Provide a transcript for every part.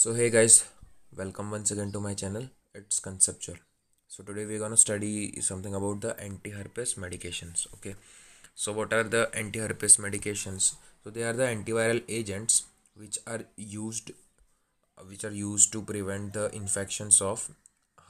so hey guys welcome once again to my channel it's conceptual so today we're gonna study something about the anti-herpes medications okay so what are the anti-herpes medications so they are the antiviral agents which are used which are used to prevent the infections of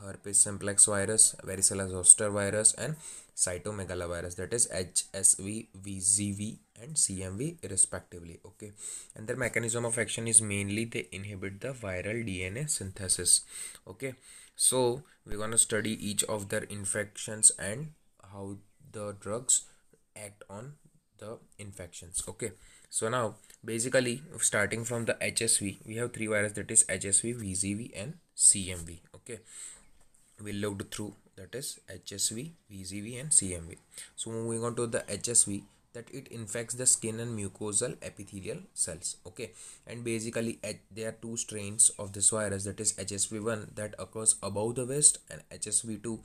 herpes simplex virus, varicella zoster virus, and cytomegalovirus that is HSV, VZV, and CMV respectively. Okay, and their mechanism of action is mainly they inhibit the viral DNA synthesis. Okay, so we're gonna study each of their infections and how the drugs act on the infections. Okay, so now basically starting from the HSV, we have three viruses that is HSV, VZV, and CMV. Okay we lived through that is HSV, VZV and CMV. So moving on to the HSV that it infects the skin and mucosal epithelial cells okay and basically there are two strains of this virus that is hsv1 that occurs above the waist and hsv2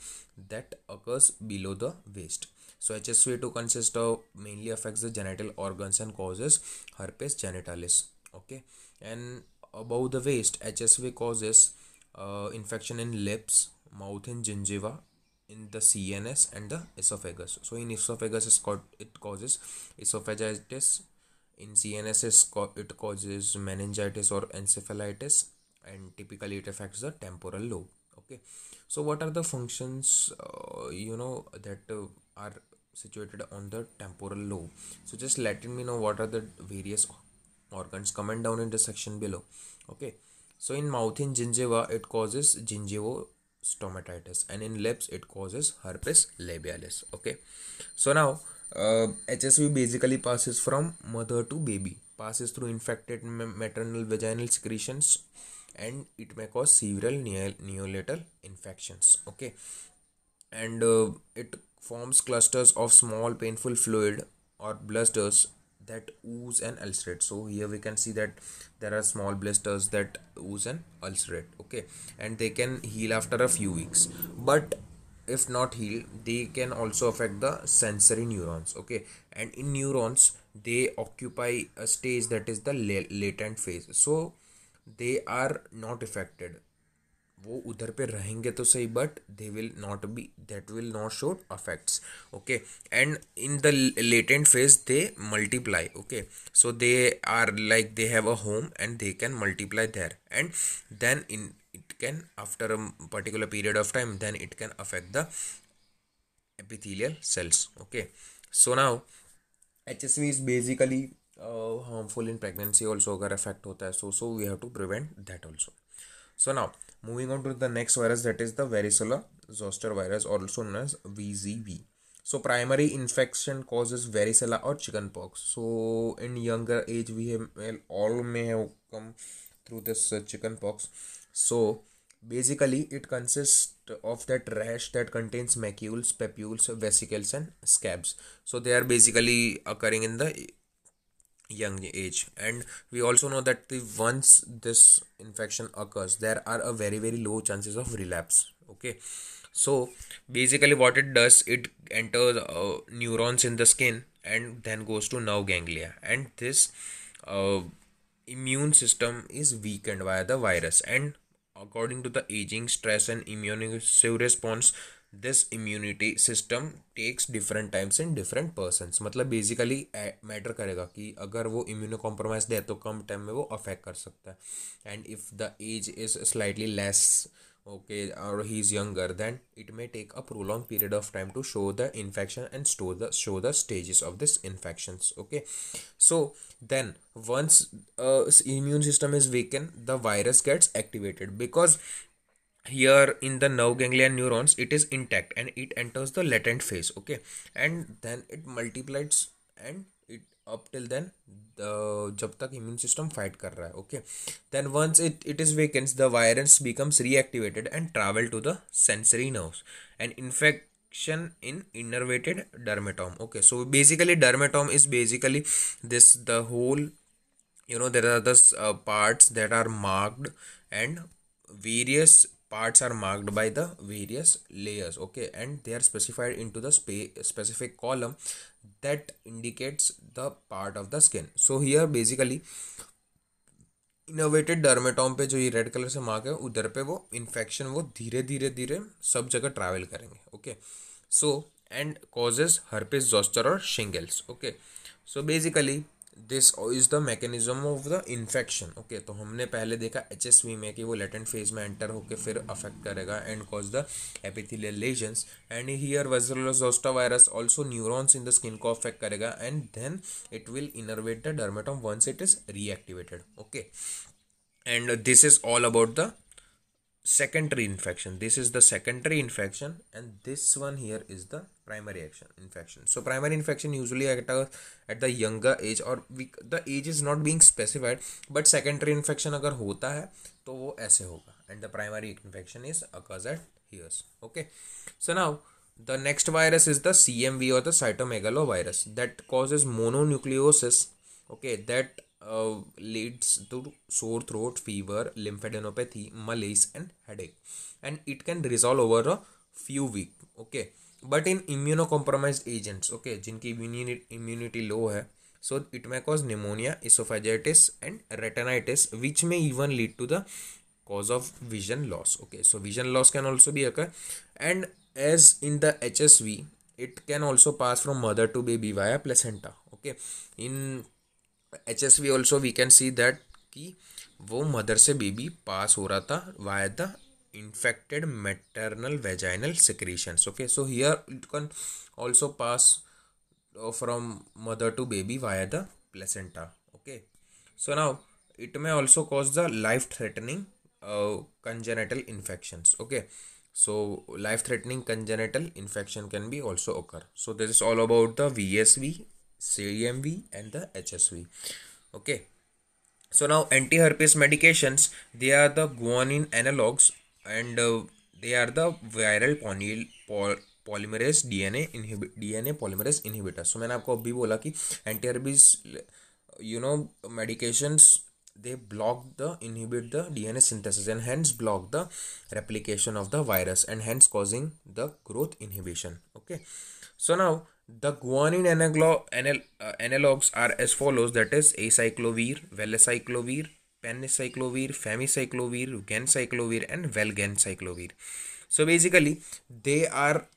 that occurs below the waist so hsv2 consists of mainly affects the genital organs and causes herpes genitalis okay and above the waist hsv causes uh, infection in lips mouth and gingiva in the CNS and the esophagus. So in esophagus is called, it causes esophagitis. In CNS it causes meningitis or encephalitis and typically it affects the temporal lobe. Okay. So what are the functions uh, you know that uh, are situated on the temporal lobe? So just letting me know what are the various organs. Comment down in the section below. Okay. So in mouth and gingiva it causes gingivo stomatitis and in lips it causes herpes labialis okay so now uh, hsv basically passes from mother to baby passes through infected maternal vaginal secretions and it may cause several neonatal infections okay and uh, it forms clusters of small painful fluid or blisters that ooze and ulcerate so here we can see that there are small blisters that ooze and ulcerate okay and they can heal after a few weeks but if not healed they can also affect the sensory neurons okay and in neurons they occupy a stage that is the latent phase so they are not affected वो उधर पे रहेंगे तो सही but they will not be that will not show affects okay and in the latent phase they multiply okay so they are like they have a home and they can multiply there and then in it can after a particular period of time then it can affect the cells okay so now H S V is uh, harmful in pregnancy also अगर affect होता है सो सो we have to prevent that also so now Moving on to the next virus that is the varicella zoster virus also known as VZV. So primary infection causes varicella or chickenpox. So in younger age we have well, all may have come through this uh, chickenpox. So basically it consists of that rash that contains macules, papules, vesicles and scabs. So they are basically occurring in the young age and we also know that the, once this infection occurs there are a very very low chances of relapse okay so basically what it does it enters uh, neurons in the skin and then goes to nerve ganglia and this uh, immune system is weakened by the virus and according to the aging stress and immune response this immunity system takes different times in different persons मतलब basically matter करेगा कि अगर वो immuno compromise दे तो कम time में वो affect कर सकता है and if the age is slightly less okay और he is younger than it may take a prolong period of time to show the infection and stow the show the stages of this infection okay so then once immune system is weaken the virus gets activated because here in the nerve ganglion neurons it is intact and it enters the latent phase okay and then it multiplies and it up till then the जब तक immune system fight kar raha hai, okay then once it it is weakens the virus becomes reactivated and travel to the sensory nerves and infection in innervated dermatome okay so basically dermatome is basically this the whole you know there are the uh, parts that are marked and various parts are marked by the various layers okay and they are specified into the spe specific column that indicates the part of the skin so here basically innervated dermatome पे जो ये red colour से mark है उधर पे वो infection वो धीरे धीरे धीरे सब जगह ट्रैवल करेंगे okay so and causes herpes zoster और shingles okay so basically this is the mechanism of the infection okay तो हमने पहले देखा एच में कि वो लेटेंट फेज में एंटर होकर फिर अफेक्ट करेगा and cause the epithelial lesions and here varicella zoster virus also neurons in the skin को अफेक्ट करेगा and then it will innervate the dermatome once it is reactivated okay and this is all about the secondary infection this is the secondary infection and this one here is the primary action infection so primary infection usually at a at the younger age or we, the age is not being specified but secondary infection अगर होता है तो वो ऐसे होगा and the primary infection is occurs at ears okay so now the next virus is the CMV or the cytomegalovirus that causes mononucleosis okay that leads to sore throat, fever, lymphadenopathy, malaise, and headache. And it can resolve over a few weeks. Okay. But in immunocompromise agents okay जिनकी immunity low है so it may cause pneumonia oesophagitis and retinitis which may even lead to the cause of vision loss okay so vision loss can also be occur and as in the hsv it can also pass from mother to baby via placenta okay in H S V also we can see that कि वो mother से baby pass हो रहा था via the infected maternal vaginal secretions okay so here it can also pass from mother to baby via the placenta okay so now it may also cause the life threatening congenital infections okay so life threatening congenital infection can be also occur so this is all about the V S V CMV and the HSV. Okay. So now antiherpes medications, they are the guanine analogs and uh, they are the viral polyl pol polymerase DNA DNA polymerase inhibitor. So I have told you that antiherpes, you know, medications they block the inhibit the DNA synthesis and hence block the replication of the virus and hence causing the growth inhibition. Okay. So now the guanine analog, anal, uh, analogs are as follows that is acyclovir, valacyclovir, penicyclovir famcyclovir, gencyclovir and valganciclovir. So basically they are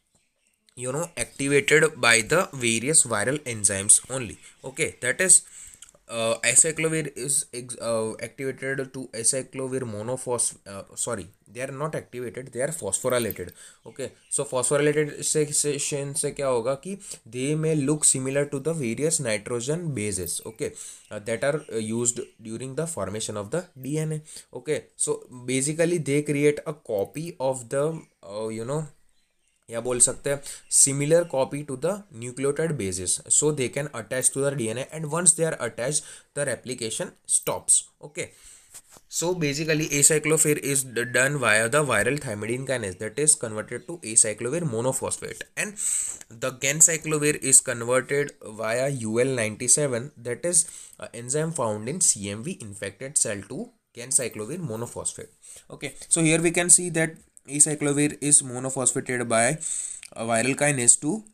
you know activated by the various viral enzymes only. Okay that is uh, acyclovir is ex- uh, activated to acyclovir monophos uh, sorry they are not activated they are phosphorylated okay so phosphorylated succession se kya hoga ki they may look similar to the various nitrogen bases okay uh, that are used during the formation of the dna okay so basically they create a copy of the you know या बोल सकते हैं similar copy to the nucleotide basis so they can attach to the DNA and once they are attach the replication stops okay So basically, acyclovir is done via the viral thymidine kinase that is converted to acyclovir monophosphate, and the ganciclovir is converted via UL97 that is enzyme found in CMV infected cell to ganciclovir monophosphate. Okay, so here we can see that acyclovir is monophosphated by a viral kinase to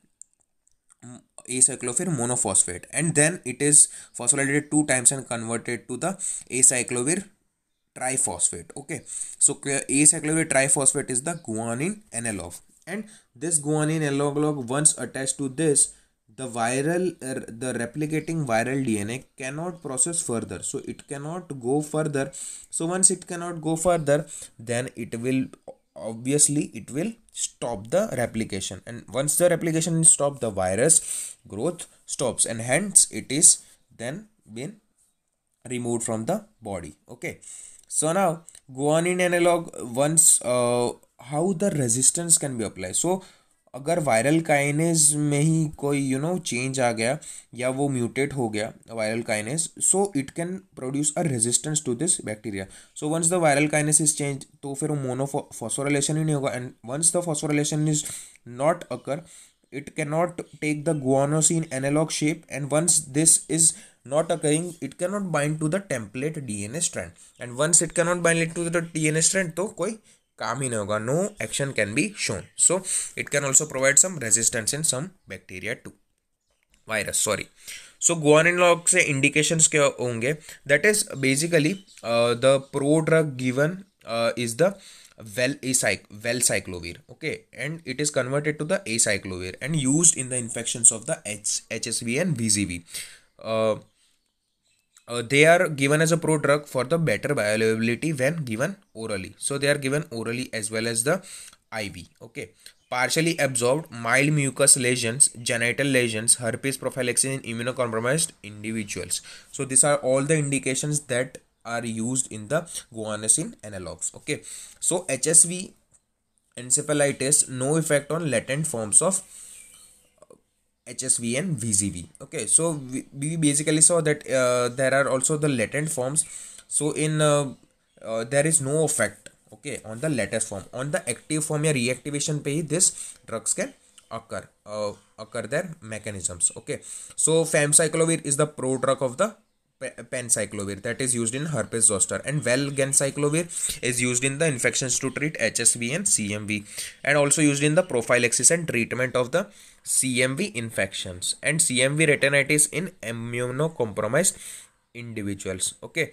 acyclovir monophosphate and then it is phosphorylated two times and converted to the acyclovir triphosphate okay so acyclovir triphosphate is the guanine analog and this guanine analog once attached to this the viral er, the replicating viral dna cannot process further so it cannot go further so once it cannot go further then it will obviously it will stop the replication and once the replication is stopped the virus growth stops and hence it is then been removed from the body okay so now guanine analog once uh, how the resistance can be applied so अगर viral kinase में ही कोई you know change आ गया या वो mutate हो गया viral kinase so it can produce a resistance to this bacteria so once the viral kinase is change तो फिर वो मोनो फॉसोरेलेशन ही नहीं होगा and once the phosphorylation is not occur it can not take the in analogue shape and once this is not occurring it can not bind to the template D N A strand and once it can not bind to the D N A strand तो कोई काम ही नहीं होगा no action can be shown so it can also provide some resistance in some bacteria to virus sorry so गोआन लॉक से indication के होंगे that is basically the pro drug given is the val acyc valacyclovir okay and it is converted to the acyclovir and use in the infection of the H H S V and we ji V uh, they are given as a prodrug for the better bioavailability when given orally. So they are given orally as well as the IV. Okay. Partially absorbed mild mucus lesions, genital lesions, herpes prophylaxis in immunocompromised individuals. So these are all the indications that are used in the guanosine analogs. Okay. So HSV encephalitis no effect on latent forms of HSV and VZV. Okay, so we, we basically saw that uh, there are also the latent forms. So in uh, uh, there is no effect. Okay, on the latent form, on the active form या reactivation पे this drugs can occur uh, occur their mechanisms. Okay, so famcyclovir is the prodrug of the pencyclovir that is used in herpes zoster and valganciclovir is used in the infections to treat hsv and cmv and also used in the prophylaxis and treatment of the cmv infections and cmv retinitis in immunocompromised individuals okay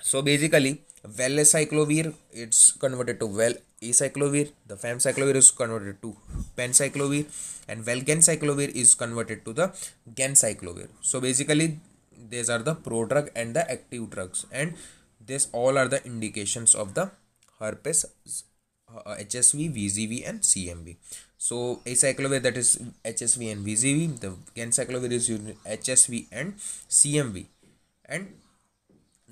so basically valacyclovir it's converted to val acyclovir the famcyclovir is converted to pencyclovir and valganciclovir is converted to the ganciclovir so basically these are the prodrug and the active drugs and this all are the indications of the herpes HSV, uh, VZV and CMV. So acyclovir that is HSV and VZV, the gancyclovir is used HSV and CMV and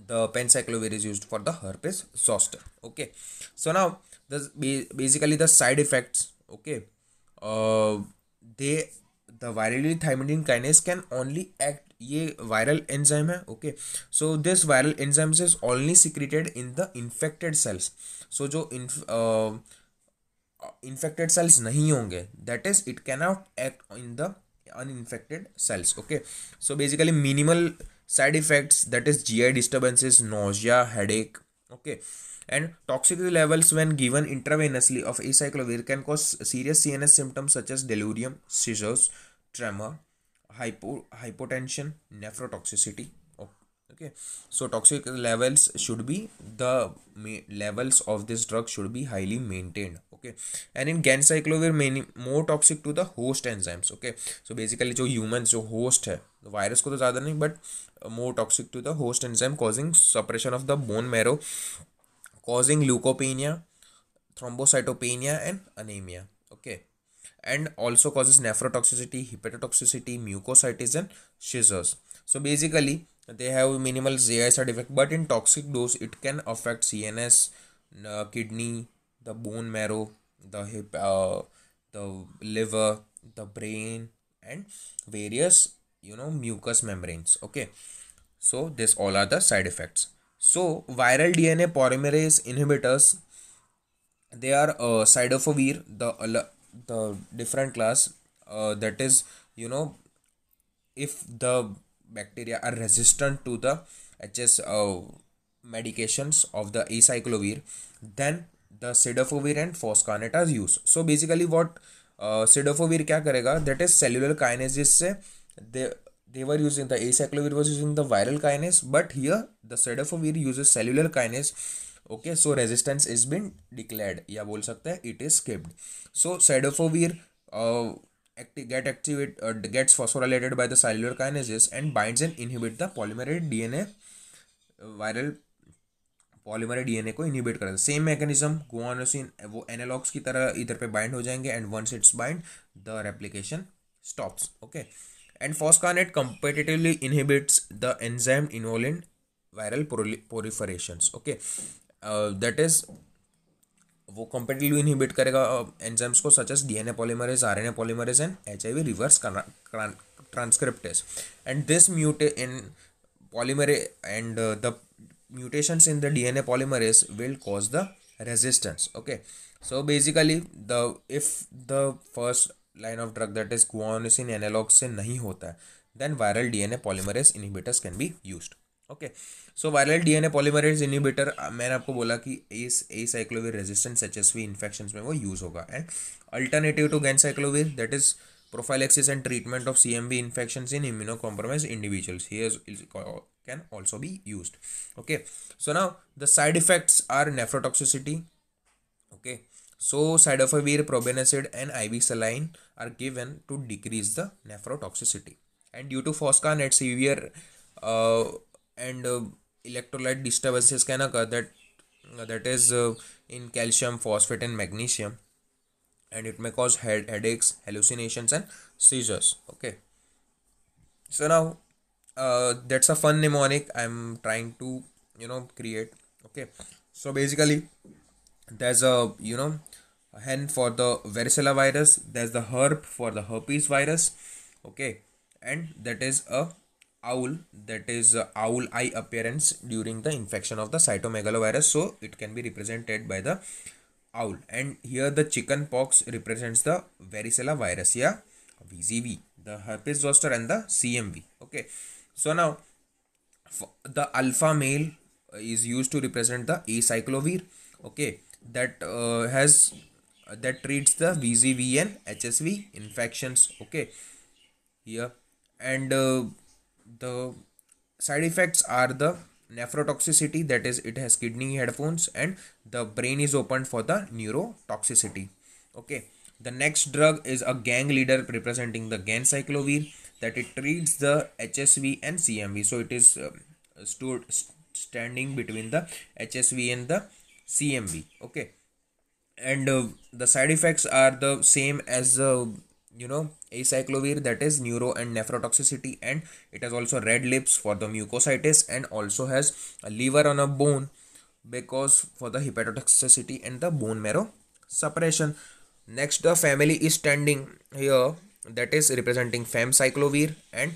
the penciclovir is used for the herpes zoster. Okay. So now this basically the side effects. Okay. Uh, they the virally thymidine kinase can only act ये viral enzyme है okay so this viral enzyme is only secreted in the infected cells so जो infected cells uh, नहीं होंगे that is it cannot act in the uninfected cells okay so basically minimal side effects that is G I disturbances nausea एक okay and toxic levels when given intravenously of acyclovir can cause serious C N S symptoms such as delirium seizures ट्रेमा hypo hypotension nephrotoxicity okay so toxic levels should be the levels of this drug should be highly maintained okay and in gancyclovir many more toxic to the host enzymes okay so basically जो humans जो host है virus को तो ज़्यादा नहीं but more toxic to the host enzyme causing suppression of the bone marrow causing leukopenia thrombocytopenia and anemia okay and also causes nephrotoxicity hepatotoxicity mucositis and seizures so basically they have minimal GI side effect but in toxic dose it can affect CNS uh, kidney the bone marrow the hip uh, the liver the brain and various you know mucous membranes okay so this all are the side effects so viral dna polymerase inhibitors they are uh, cytophovir the the different class uh, that is you know if the bacteria are resistant to the hs uh, medications of the acyclovir then the cidofovir and foscarnet are used so basically what uh, cidofovir क्या करेगा that is cellular kinases से they they were using the acyclovir was using the viral kinase but here the cidofovir uses cellular kinase okay so resistance is been declared या बोल सकते हैं it is skipped so cidofovir get activate uh, gets phosphorylated by the cellular kinases एंड binds and inhibit the polymerase DNA viral polymer DNA को inhibit करता है same mechanism guanosine वो analogues की तरह इधर पे बाइंड हो जाएंगे and once it's bind the replication stops okay and foscarnet competitively inhibits the enzyme इनोलिन viral पोरिफरेशन okay that uh, is वो कॉम्पिटेटिव इनहिबिट करेगा एंजाइम्स uh, को such as D N A polymerase R N A polymerase and H I V reverse transcriptase and this mute in polymer and the mutation in the D N A polymerase will cause the resistance okay so basically the if the first line of drug that is guanosine analogue से नहीं होता है then viral D N A polymerase inhibitors can be used okay so viral DNA polymerase inhibitor मैंने आपको बोला कि इस acyclovir resistant H S V infection में वो यूज होगा and alternative to ganciclovir that is prophylaxis and treatment of C M V infection in immuno compromise individuals can also be use okay so ना the side effects are nephrotoxicity okay so cidofovir and I V saline are given to decrease the nephrotoxicity and due to foscarnet severe and uh, electrolyte disturbances can occur that uh, that is uh, in calcium phosphate and magnesium and it may cause head headaches hallucinations and seizures okay so now uh, that's a fun mnemonic i'm trying to you know create okay so basically there's a you know a hen for the varicella virus there's the herb for the herpes virus okay and that is a owl that is uh, owl eye appearance during the infection of the cytomegalovirus so it can be represented by the owl and here the chicken pox represents the varicella virus yeah VZV the herpes zoster and the CMV okay so now the alpha male uh, is used to represent the acyclovir okay that uh, has uh, that treats the VZV and HSV infections okay here and uh, the side effects are the nephrotoxicity that is it has kidney headphones and the brain is opened for the neurotoxicity okay the next drug is a gang leader representing the gancyclovir that it treats the hsv and cmv so it is um, stood standing between the hsv and the cmv okay and uh, the side effects are the same as the uh, you know acyclovir that is neuro and nephrotoxicity and it has also red lips for the mucositis and also has a liver on a bone because for the hepatotoxicity and the bone marrow suppression next the family is standing here that is representing famcyclovir and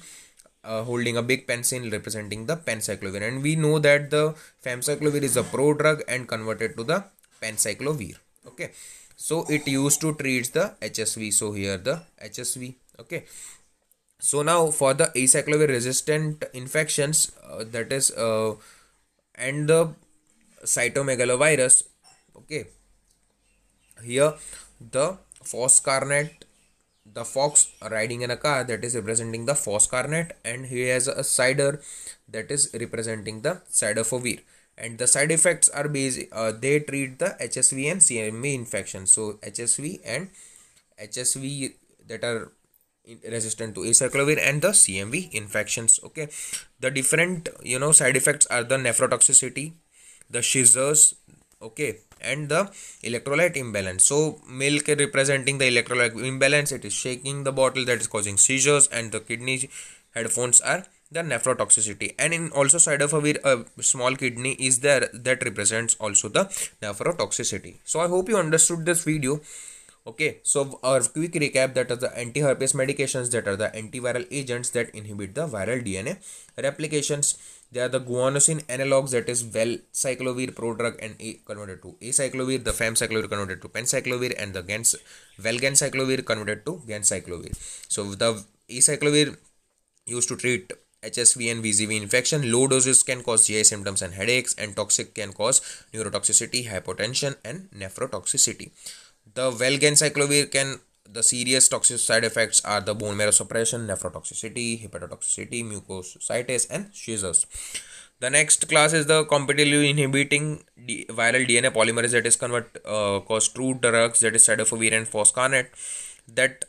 uh, holding a big pencil representing the pencyclovir, and we know that the famcyclovir is a pro drug and converted to the pencyclovir. okay so it used to treat the hsv so here the hsv okay so now for the acyclovir resistant infections uh, that is uh, and the cytomegalovirus okay here the carnet, the fox riding in a car that is representing the carnet, and he has a cider that is representing the ciderfovir and the side effects are based. uh, they treat the hsv and cmv infection so hsv and hsv that are resistant to acyclovir and the cmv infections okay the different you know side effects are the nephrotoxicity the scissors okay and the electrolyte imbalance so milk representing the electrolyte imbalance it is shaking the bottle that is causing seizures and the kidney headphones are the nephrotoxicity and in also of a uh, small kidney is there that represents also the nephrotoxicity so i hope you understood this video okay so our quick recap that are the anti-herpes medications that are the antiviral agents that inhibit the viral dna replications they are the guanosine analogs that is valcyclovir prodrug and a converted to acyclovir the famcyclovir converted to pencyclovir and the gans cyclovir converted to ganciclovir so the acyclovir used to treat HSV and VZV infection. Low doses can cause GI symptoms and headaches, and toxic can cause neurotoxicity, hypotension, and nephrotoxicity. The cyclovir can the serious toxic side effects are the bone marrow suppression, nephrotoxicity, hepatotoxicity, mucositis, and seizures. The next class is the competitively inhibiting D- viral DNA polymerase that is convert uh, cause two drugs that is cidofovir and foscarnet that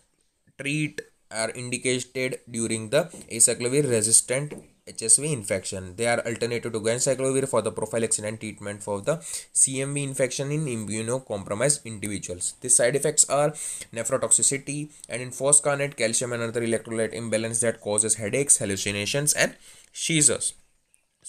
treat are indicated during the acyclovir resistant HSV infection. They are alternative to ganciclovir for the prophylaxis and treatment for the CMV infection in immunocompromised individuals. The side effects are nephrotoxicity and in foscarnet, calcium and other electrolyte imbalance that causes headaches, hallucinations and seizures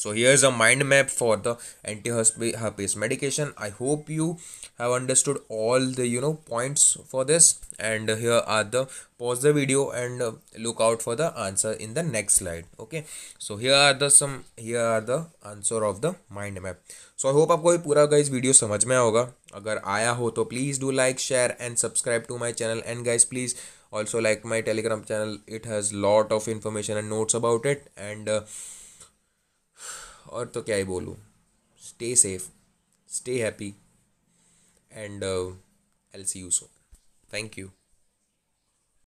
so here's a mind map for the anti medication i hope you have understood all the you know points for this and here are the pause the video and uh, look out for the answer in the next slide okay so here are the some here are the answer of the mind map So I hope आपको ये पूरा guys guys समझ में आया होगा अगर आया हो तो please do like share and subscribe to my channel and guys please also like my Telegram channel it has lot of information and notes about it and और तो क्या ही बोलूँ stay safe stay happy and I'll see you so thank you